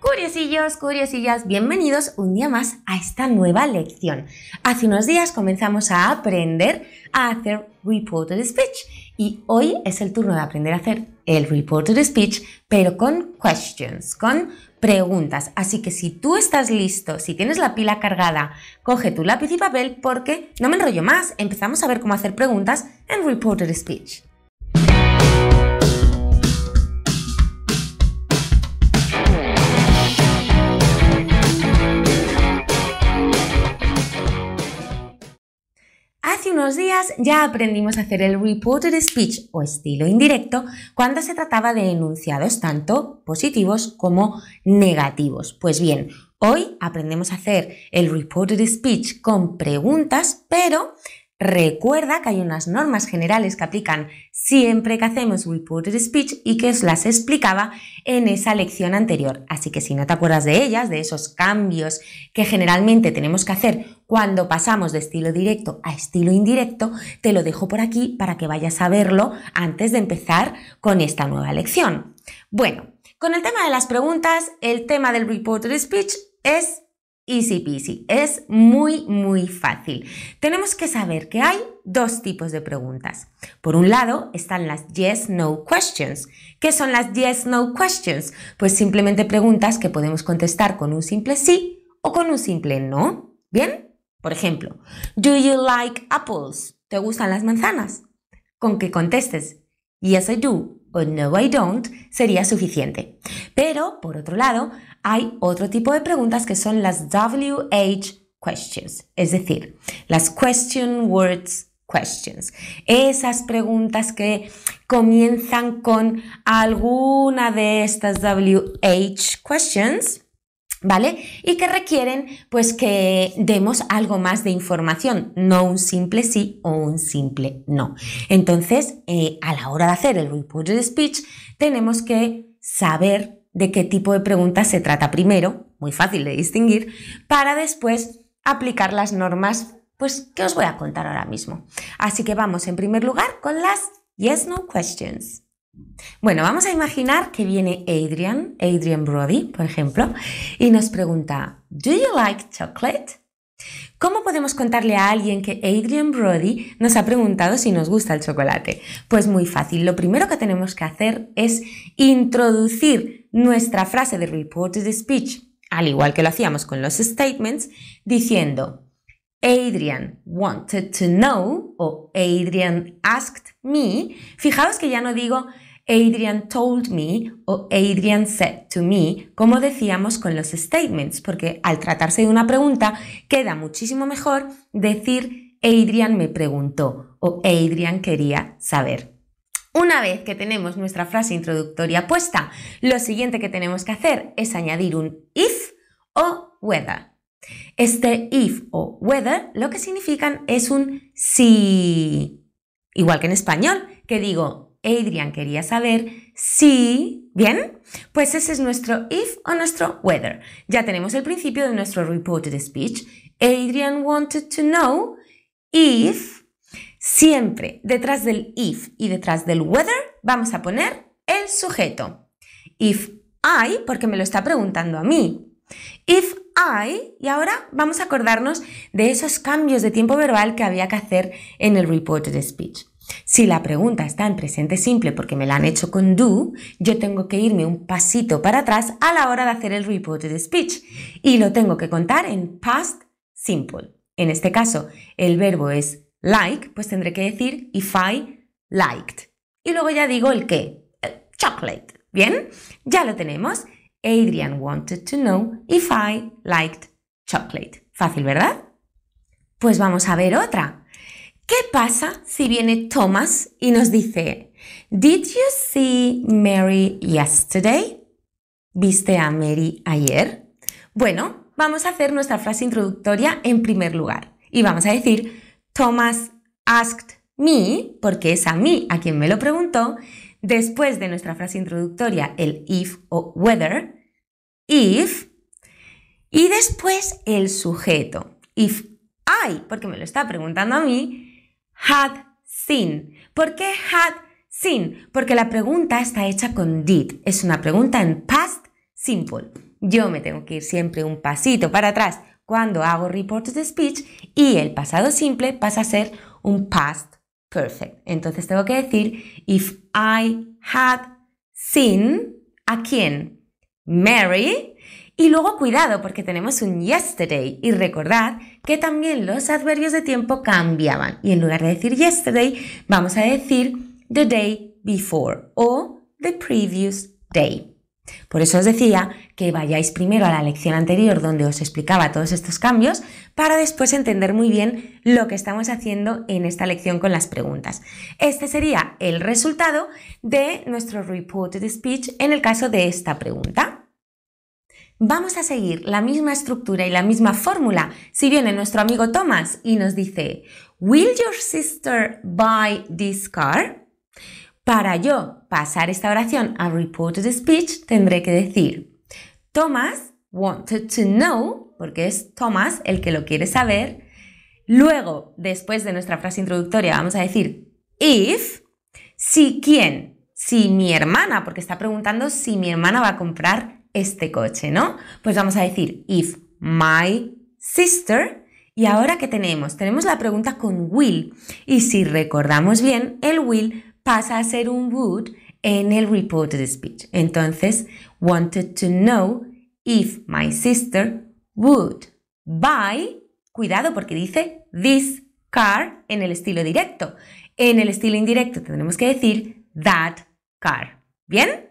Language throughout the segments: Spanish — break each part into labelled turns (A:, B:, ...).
A: Curiosillos, curiosillas, bienvenidos un día más a esta nueva lección. Hace unos días comenzamos a aprender a hacer reported speech y hoy es el turno de aprender a hacer el reported speech, pero con questions, con preguntas. Así que si tú estás listo, si tienes la pila cargada, coge tu lápiz y papel porque no me enrollo más. Empezamos a ver cómo hacer preguntas en reported speech. días ya aprendimos a hacer el reported speech o estilo indirecto cuando se trataba de enunciados tanto positivos como negativos. Pues bien, hoy aprendemos a hacer el reported speech con preguntas, pero Recuerda que hay unas normas generales que aplican siempre que hacemos reported speech y que os las explicaba en esa lección anterior. Así que si no te acuerdas de ellas, de esos cambios que generalmente tenemos que hacer cuando pasamos de estilo directo a estilo indirecto, te lo dejo por aquí para que vayas a verlo antes de empezar con esta nueva lección. Bueno, con el tema de las preguntas, el tema del reported speech es Easy peasy, es muy muy fácil. Tenemos que saber que hay dos tipos de preguntas. Por un lado están las yes no questions. ¿Qué son las yes no questions? Pues simplemente preguntas que podemos contestar con un simple sí o con un simple no. ¿Bien? Por ejemplo, do you like apples? ¿Te gustan las manzanas? Con que contestes yes I do o no I don't sería suficiente. Pero, por otro lado, hay otro tipo de preguntas que son las WH questions, es decir, las question words questions. Esas preguntas que comienzan con alguna de estas WH questions ¿Vale? Y que requieren pues que demos algo más de información, no un simple sí o un simple no. Entonces, eh, a la hora de hacer el reported speech, tenemos que saber de qué tipo de preguntas se trata primero, muy fácil de distinguir, para después aplicar las normas, pues que os voy a contar ahora mismo. Así que vamos en primer lugar con las yes no questions. Bueno, vamos a imaginar que viene Adrian, Adrian Brody, por ejemplo, y nos pregunta, ¿Do you like chocolate? ¿Cómo podemos contarle a alguien que Adrian Brody nos ha preguntado si nos gusta el chocolate? Pues muy fácil, lo primero que tenemos que hacer es introducir nuestra frase de reported speech, al igual que lo hacíamos con los statements, diciendo Adrian wanted to know o Adrian asked me. Fijaos que ya no digo Adrian told me o Adrian said to me, como decíamos con los statements, porque al tratarse de una pregunta queda muchísimo mejor decir Adrian me preguntó o Adrian quería saber. Una vez que tenemos nuestra frase introductoria puesta, lo siguiente que tenemos que hacer es añadir un if o whether. Este if o whether lo que significan es un si, igual que en español, que digo Adrian quería saber si... ¿Bien? Pues ese es nuestro if o nuestro whether. Ya tenemos el principio de nuestro reported speech. Adrian wanted to know if... Siempre detrás del if y detrás del whether vamos a poner el sujeto. If I, porque me lo está preguntando a mí. If I, y ahora vamos a acordarnos de esos cambios de tiempo verbal que había que hacer en el reported speech. Si la pregunta está en presente simple porque me la han hecho con do, yo tengo que irme un pasito para atrás a la hora de hacer el reported speech y lo tengo que contar en past simple. En este caso, el verbo es like, pues tendré que decir if I liked. Y luego ya digo el qué, chocolate. Bien, ya lo tenemos. Adrian wanted to know if I liked chocolate. Fácil, ¿verdad? Pues vamos a ver otra. ¿Qué pasa si viene Thomas y nos dice, Did you see Mary yesterday? ¿Viste a Mary ayer? Bueno, vamos a hacer nuestra frase introductoria en primer lugar y vamos a decir, Thomas asked me, porque es a mí a quien me lo preguntó, después de nuestra frase introductoria, el if o whether, if, y después el sujeto, if I, porque me lo está preguntando a mí, had seen. ¿Por qué had seen? Porque la pregunta está hecha con did. Es una pregunta en past simple. Yo me tengo que ir siempre un pasito para atrás cuando hago reports de speech y el pasado simple pasa a ser un past perfect. Entonces tengo que decir if I had seen a quién? Mary y luego cuidado porque tenemos un yesterday y recordad que también los adverbios de tiempo cambiaban y en lugar de decir yesterday vamos a decir the day before o the previous day. Por eso os decía que vayáis primero a la lección anterior donde os explicaba todos estos cambios para después entender muy bien lo que estamos haciendo en esta lección con las preguntas. Este sería el resultado de nuestro reported speech en el caso de esta pregunta. Vamos a seguir la misma estructura y la misma fórmula si viene nuestro amigo Thomas y nos dice, ¿Will your sister buy this car? Para yo pasar esta oración a reported speech tendré que decir, Thomas wanted to know, porque es Thomas el que lo quiere saber. Luego, después de nuestra frase introductoria, vamos a decir, if, si quién, si mi hermana, porque está preguntando si mi hermana va a comprar este coche, ¿no? Pues vamos a decir if my sister. Y ahora ¿qué tenemos? Tenemos la pregunta con will. Y si recordamos bien, el will pasa a ser un would en el reported speech. Entonces, wanted to know if my sister would buy, cuidado porque dice this car en el estilo directo. En el estilo indirecto tenemos que decir that car. ¿Bien?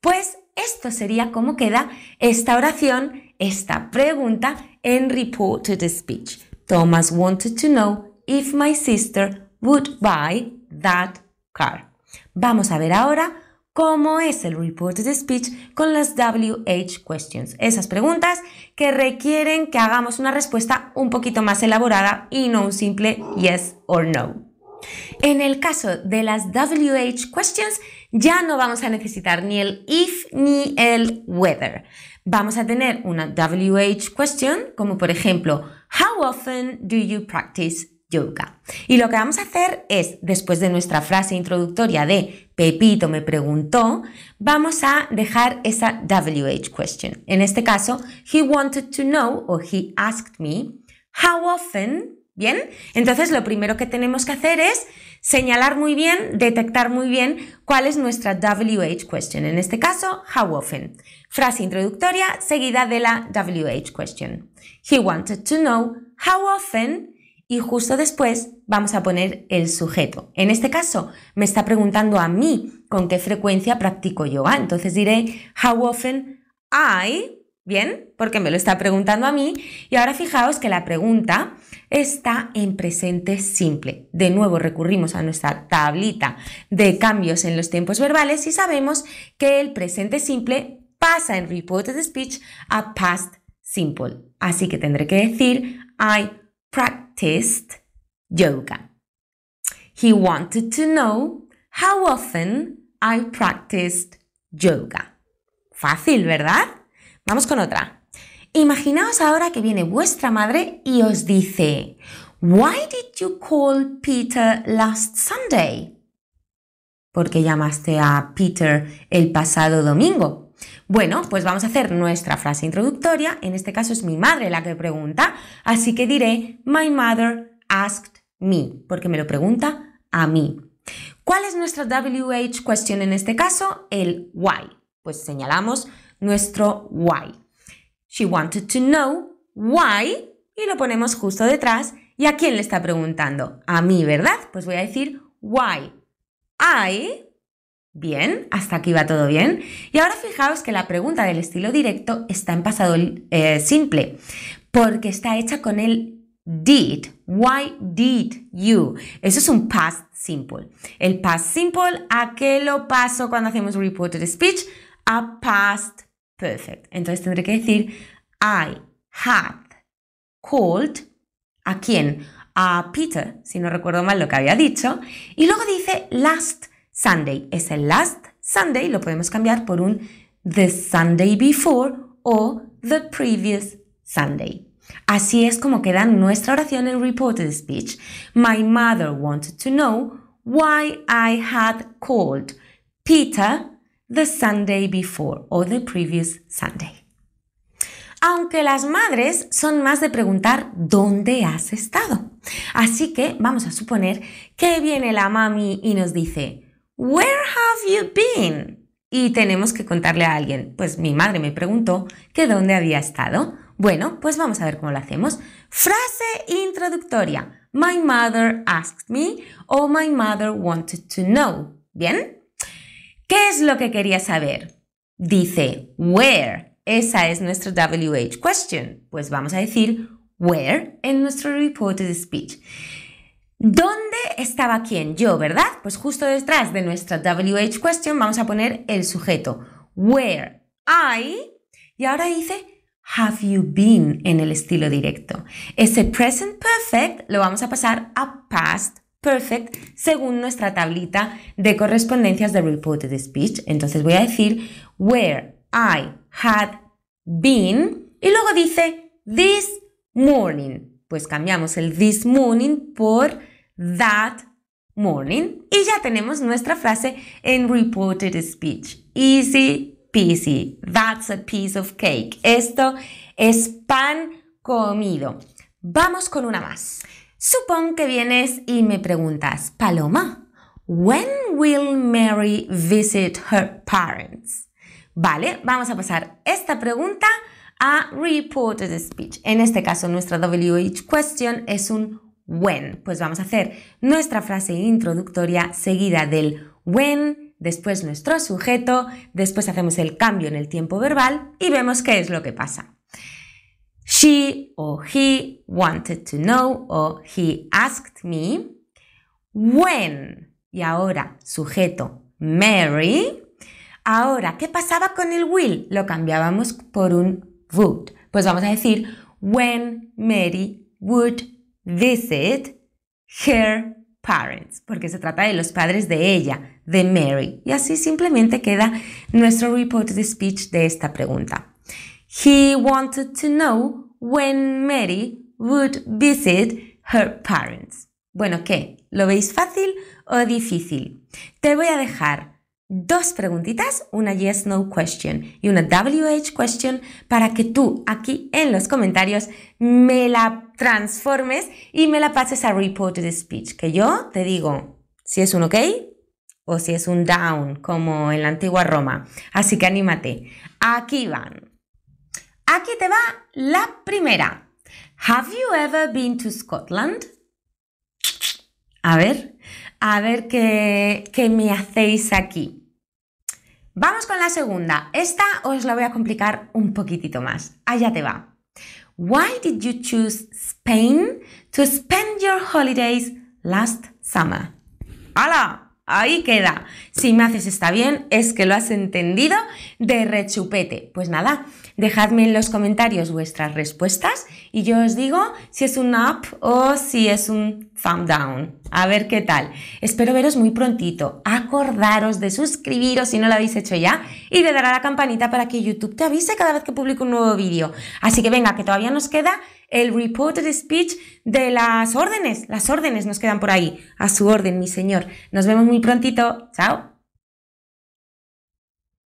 A: Pues esto sería cómo queda esta oración, esta pregunta en Reported speech. Thomas wanted to know if my sister would buy that car. Vamos a ver ahora cómo es el Reported speech con las WH questions, esas preguntas que requieren que hagamos una respuesta un poquito más elaborada y no un simple yes or no. En el caso de las WH questions, ya no vamos a necesitar ni el if ni el whether. Vamos a tener una WH question, como por ejemplo, How often do you practice yoga? Y lo que vamos a hacer es, después de nuestra frase introductoria de Pepito me preguntó, vamos a dejar esa WH question. En este caso, he wanted to know o he asked me, How often? ¿Bien? Entonces lo primero que tenemos que hacer es señalar muy bien, detectar muy bien cuál es nuestra WH question. En este caso, how often. Frase introductoria seguida de la WH question. He wanted to know how often y justo después vamos a poner el sujeto. En este caso, me está preguntando a mí con qué frecuencia practico yoga. Entonces diré how often I ¿Bien? Porque me lo está preguntando a mí. Y ahora fijaos que la pregunta está en presente simple. De nuevo recurrimos a nuestra tablita de cambios en los tiempos verbales y sabemos que el presente simple pasa en reported speech a past simple. Así que tendré que decir I practiced yoga. He wanted to know how often I practiced yoga. Fácil, ¿verdad? Vamos con otra. Imaginaos ahora que viene vuestra madre y os dice, Why did you call Peter last Sunday? Porque llamaste a Peter el pasado domingo. Bueno, pues vamos a hacer nuestra frase introductoria. En este caso es mi madre la que pregunta, así que diré, My mother asked me, porque me lo pregunta a mí. ¿Cuál es nuestra WH question en este caso? El why. Pues señalamos nuestro why. She wanted to know why y lo ponemos justo detrás. ¿Y a quién le está preguntando? A mí, ¿verdad? Pues voy a decir why. I. Bien, hasta aquí va todo bien. Y ahora fijaos que la pregunta del estilo directo está en pasado eh, simple, porque está hecha con el did. Why did you? Eso es un past simple. El past simple, ¿a qué lo paso cuando hacemos reported speech? A past perfect. Entonces tendré que decir I had called a quién? A Peter, si no recuerdo mal lo que había dicho. Y luego dice last Sunday. Es el last Sunday, lo podemos cambiar por un the Sunday before o the previous Sunday. Así es como queda nuestra oración en Reported Speech. My mother wanted to know why I had called Peter the Sunday before o the previous Sunday. Aunque las madres son más de preguntar dónde has estado. Así que vamos a suponer que viene la mami y nos dice, Where have you been? Y tenemos que contarle a alguien, pues mi madre me preguntó que dónde había estado. Bueno, pues vamos a ver cómo lo hacemos. Frase introductoria. My mother asked me or my mother wanted to know. ¿Bien? ¿Qué es lo que quería saber? Dice, where. Esa es nuestra WH question. Pues vamos a decir where en nuestro reported speech. ¿Dónde estaba quién? Yo, ¿verdad? Pues justo detrás de nuestra WH question vamos a poner el sujeto. Where I. Y ahora dice have you been en el estilo directo. Ese present perfect lo vamos a pasar a past perfect según nuestra tablita de correspondencias de reported speech. Entonces voy a decir where I had been y luego dice this morning. Pues cambiamos el this morning por that morning y ya tenemos nuestra frase en reported speech. Easy peasy. That's a piece of cake. Esto es pan comido. Vamos con una más. Supón que vienes y me preguntas, Paloma, when will Mary visit her parents? Vale, vamos a pasar esta pregunta a reported speech. En este caso, nuestra WH question es un when. Pues vamos a hacer nuestra frase introductoria seguida del when, después nuestro sujeto, después hacemos el cambio en el tiempo verbal y vemos qué es lo que pasa. She o he wanted to know or he asked me when. Y ahora, sujeto, Mary. Ahora, ¿qué pasaba con el will? Lo cambiábamos por un would. Pues vamos a decir, when Mary would visit her parents, porque se trata de los padres de ella, de Mary. Y así simplemente queda nuestro report speech de esta pregunta. He wanted to know when Mary would visit her parents. Bueno, ¿qué? ¿Lo veis fácil o difícil? Te voy a dejar dos preguntitas, una yes no question y una WH question para que tú aquí en los comentarios me la transformes y me la pases a reported speech, que yo te digo si es un ok o si es un down como en la antigua Roma. Así que anímate. Aquí van. Aquí te va la primera. Have you ever been to Scotland? A ver, a ver qué, me hacéis aquí. Vamos con la segunda. Esta os la voy a complicar un poquitito más. Allá te va. Why did you choose Spain to spend your holidays last summer? ¡Hala! Ahí queda. Si me haces está bien, es que lo has entendido de rechupete. Pues nada, dejadme en los comentarios vuestras respuestas y yo os digo si es un up o si es un thumb down. A ver qué tal. Espero veros muy prontito. Acordaros de suscribiros si no lo habéis hecho ya y de dar a la campanita para que YouTube te avise cada vez que publico un nuevo vídeo. Así que venga, que todavía nos queda el reported speech de las órdenes. Las órdenes nos quedan por ahí. A su orden, mi señor. Nos vemos muy prontito. Chao.